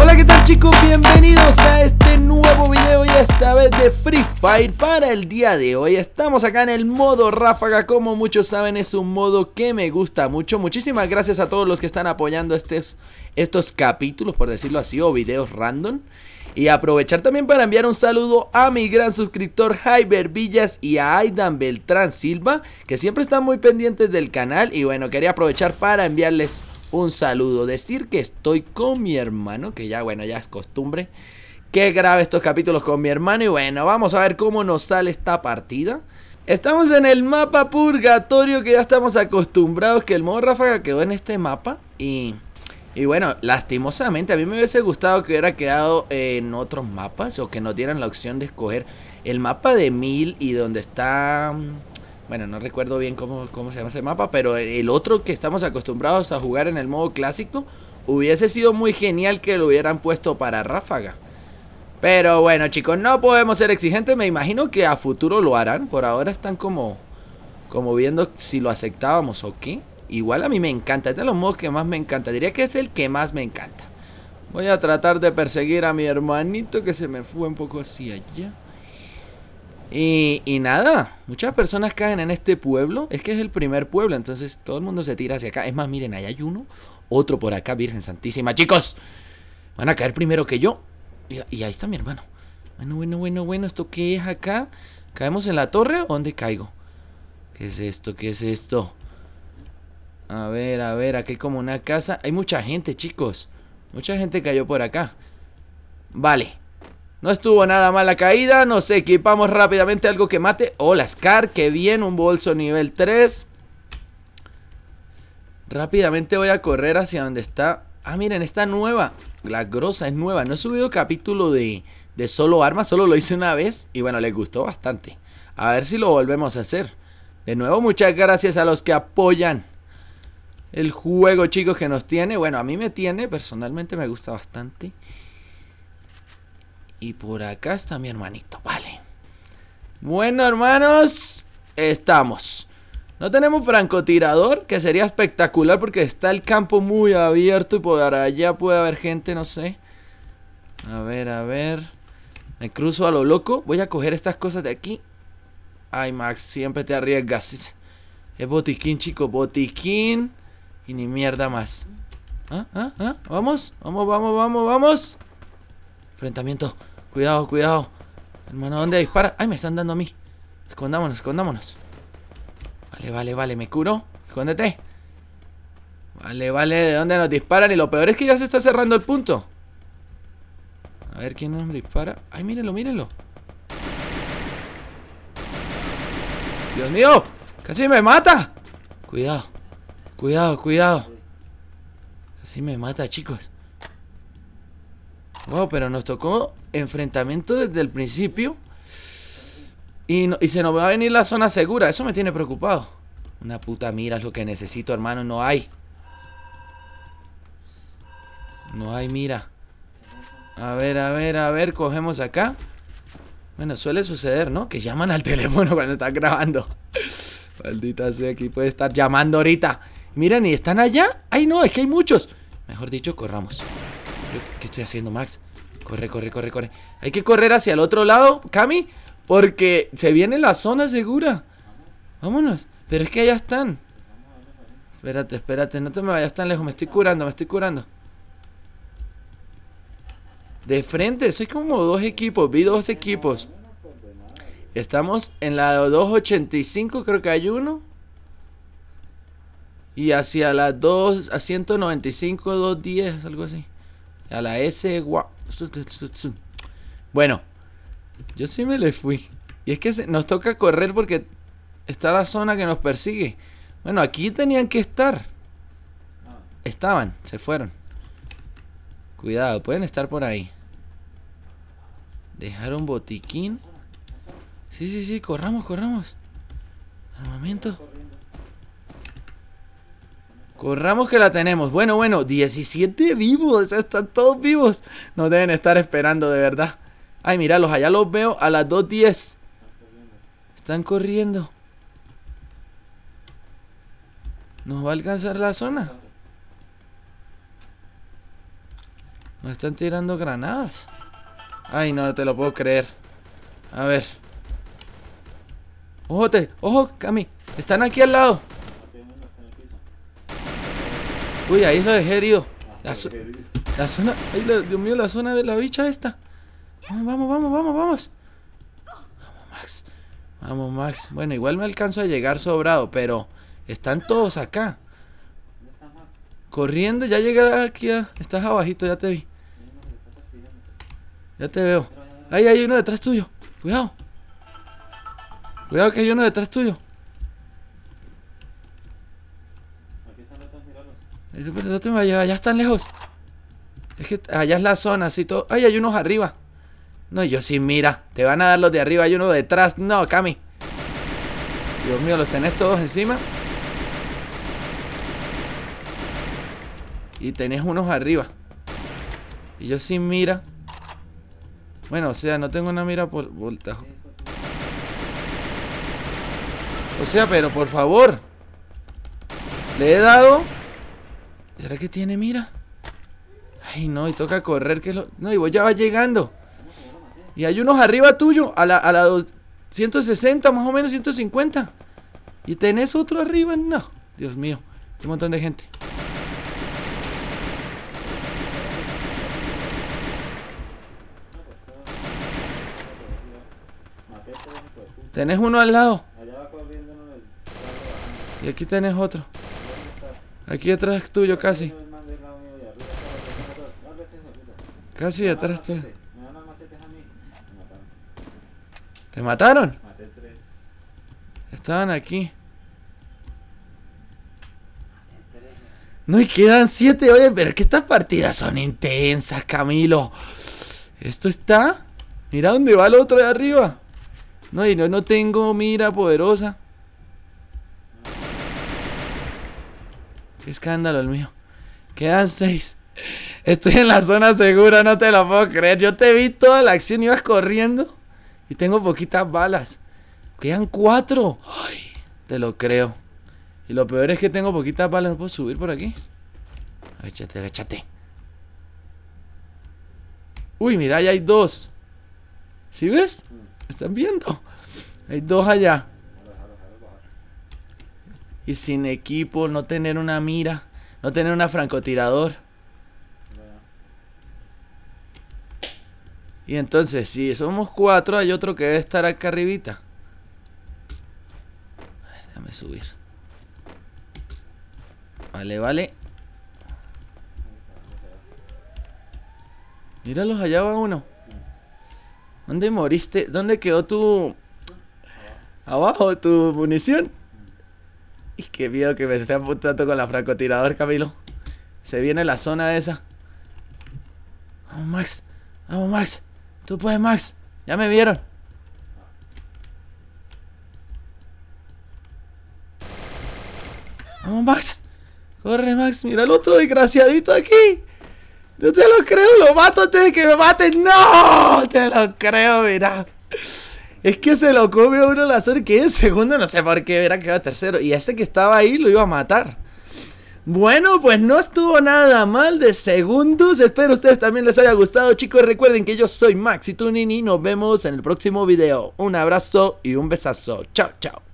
Hola, ¿qué tal chicos? Bienvenidos a este nuevo video y esta vez de Free Fire para el día de hoy. Estamos acá en el modo ráfaga, como muchos saben es un modo que me gusta mucho. Muchísimas gracias a todos los que están apoyando estos, estos capítulos, por decirlo así, o videos random. Y aprovechar también para enviar un saludo a mi gran suscriptor Jaiber Villas y a Aidan Beltrán Silva, que siempre están muy pendientes del canal. Y bueno, quería aprovechar para enviarles un saludo. Decir que estoy con mi hermano, que ya bueno, ya es costumbre que grabe estos capítulos con mi hermano y bueno, vamos a ver cómo nos sale esta partida. Estamos en el mapa purgatorio que ya estamos acostumbrados que el modo ráfaga quedó en este mapa y... bueno, lastimosamente a mí me hubiese gustado que hubiera quedado en otros mapas o que nos dieran la opción de escoger el mapa de 1000 y donde está bueno, no recuerdo bien cómo, se llama ese mapa, pero el otro que estamos acostumbrados a jugar en el modo clásico, hubiese sido muy genial que lo hubieran puesto para ráfaga. Pero bueno, chicos, no podemos ser exigentes. Me imagino que a futuro lo harán. Por ahora están como, como viendo si lo aceptábamos o qué. Igual a mí me encanta. Es de los modos que más me encanta. Diría que es el que más me encanta. Voy a tratar de perseguir a mi hermanito que se me fue un poco hacia allá. Y, nada, muchas personas caen en este pueblo. Es que es el primer pueblo, entonces todo el mundo se tira hacia acá. Es más, miren, ahí hay uno, otro por acá, Virgen Santísima. Chicos, van a caer primero que yo. Y, y ahí está mi hermano. Bueno, bueno, bueno, bueno, ¿esto qué es acá? ¿Caemos en la torre o dónde caigo? ¿Qué es esto? ¿Qué es esto? A ver, a ver, aquí hay como una casa. Hay mucha gente, chicos. Mucha gente cayó por acá. Vale. No estuvo nada mal la caída. Nos equipamos rápidamente algo que mate. Hola, Scar. Qué bien. Un bolso nivel 3. Rápidamente voy a correr hacia donde está. Ah, miren, está nueva. La grosa es nueva. No he subido capítulo de, de solo armas. Solo lo hice una vez. Y bueno, les gustó bastante. A ver si lo volvemos a hacer. De nuevo, muchas gracias a los que apoyan el juego, chicos, que nos tiene. Bueno, a mí me tiene. Personalmente me gusta bastante. Y por acá está mi hermanito, vale. Bueno, hermanos, estamos. No tenemos francotirador, que sería espectacular porque está el campo muy abierto y por allá puede haber gente, no sé. A ver, a ver. Me cruzo a lo loco. Voy a coger estas cosas de aquí. Ay, Max, siempre te arriesgas. Es botiquín, chico, botiquín. Y ni mierda más. ¿Ah? ¿Ah? ¿Ah? Vamos, vamos, vamos, vamos, vamos. Enfrentamiento. Cuidado, cuidado. Hermano, ¿dónde dispara? Ay, me están dando a mí. Escondámonos, escondámonos. Vale, vale, vale. Me curo. Escóndete. Vale, vale. ¿De dónde nos disparan? Y lo peor es que ya se está cerrando el punto. A ver quién nos dispara. Ay, mírenlo, mírenlo. Dios mío. Casi me mata. Cuidado. Cuidado, cuidado. Casi me mata, chicos. Wow, pero nos tocó enfrentamiento desde el principio. Y, se nos va a venir la zona segura. Eso me tiene preocupado. Una puta mira es lo que necesito, hermano. No hay. No hay mira. A ver, a ver, a ver. Cogemos acá. Bueno, suele suceder, ¿no? Que llaman al teléfono cuando están grabando. Maldita sea, aquí puede estar llamando ahorita. Miren, ¿y están allá? ¡Ay, no! Es que hay muchos. Mejor dicho, corramos. ¿Qué estoy haciendo, Max? Corre, corre, corre, corre. Hay que correr hacia el otro lado, Cami. Porque se viene la zona segura. Vámonos. Pero es que allá están. Espérate, espérate. No te me vayas tan lejos. Me estoy curando, me estoy curando. De frente. Soy como dos equipos. Vi dos equipos. Estamos en la 285. Creo que hay uno. Y hacia la 2... A 195, 210. Algo así. A la S. Bueno, yo sí me le fui. Y es que nos toca correr porque está la zona que nos persigue. Bueno, aquí tenían que estar. Estaban, se fueron. Cuidado, pueden estar por ahí. Dejaron botiquín. Sí, sí, sí, corramos, corramos. Armamento. Corramos que la tenemos. Bueno, bueno, 17 vivos. Están todos vivos. Nos deben estar esperando, de verdad. Ay, míralos, allá los veo a las 2.10. Están corriendo. ¿Nos va a alcanzar la zona? Nos están tirando granadas. Ay, no te lo puedo creer. A ver. ¡Ojote! ¡Ojo, Cami! Están aquí al lado. Uy, ahí lo dejé herido. Ah, la, zona. Dios mío, la zona de la bicha esta. Vamos, vamos, vamos, vamos, vamos. Max. Vamos, Max. Bueno, igual me alcanzo a llegar sobrado, pero están todos acá. Corriendo, ya llegué aquí. Ah. Estás abajito, ya te vi. Ya te veo. Ahí hay uno detrás tuyo. Cuidado. Cuidado que hay uno detrás tuyo. No te vayas, allá están lejos. Es que allá es la zona, así todo. Ay, hay unos arriba. No, yo sí, mira. Te van a dar los de arriba, hay uno detrás. No, Cami. Dios mío, los tenés todos encima. Y tenés unos arriba. Y yo sin mira. Bueno, o sea, no tengo una mira por voltajo. O sea, pero por favor. Le he dado ¿Será que tiene mira? Ay, no, y toca correr, que lo... No, y vos ya vas llegando. Y hay unos arriba tuyo, a la, 160, más o menos 150. Y tenés otro arriba, no. Dios mío, un montón de gente. Tenés uno al lado. Y aquí tenés otro. Aquí atrás tuyo, casi. Casi atrás tuyo. ¿Te mataron? Estaban aquí. No, y quedan siete. Oye, pero es que estas partidas son intensas, Camilo. Esto está... Mira dónde va el otro de arriba. No, y no tengo mira poderosa. Qué escándalo el mío. Quedan seis. Estoy en la zona segura, no te lo puedo creer. Yo te vi toda la acción, ibas corriendo y tengo poquitas balas. Quedan cuatro. Ay, te lo creo. Y lo peor es que tengo poquitas balas. ¿No puedo subir por aquí? Agáchate, agáchate. Uy, mira, ya hay dos. ¿Sí ves? ¿Están viendo? Hay dos allá y sin equipo, no tener una mira, no tener una francotirador. Y entonces, si somos cuatro, hay otro que debe estar acá arribita. A ver, déjame subir. Vale, vale. Míralos, allá va uno. ¿Dónde moriste? ¿Dónde quedó tu... Abajo tu munición? Y qué miedo que me esté apuntando con la francotirador, Camilo. Se viene la zona esa. Vamos, Max. Vamos, Max. Tú puedes, Max. Ya me vieron. Vamos, Max. Corre, Max. Mira el otro desgraciadito aquí. No te lo creo. Lo mato antes de que me maten. No, te lo creo, mira. Es que se lo come uno la que en segundo no sé por qué verá que va tercero. Y ese que estaba ahí lo iba a matar. Bueno, pues no estuvo nada mal de segundos. Espero ustedes también les haya gustado, chicos. Recuerden que yo soy Max y Nos vemos en el próximo video. Un abrazo y un besazo. Chao, chao.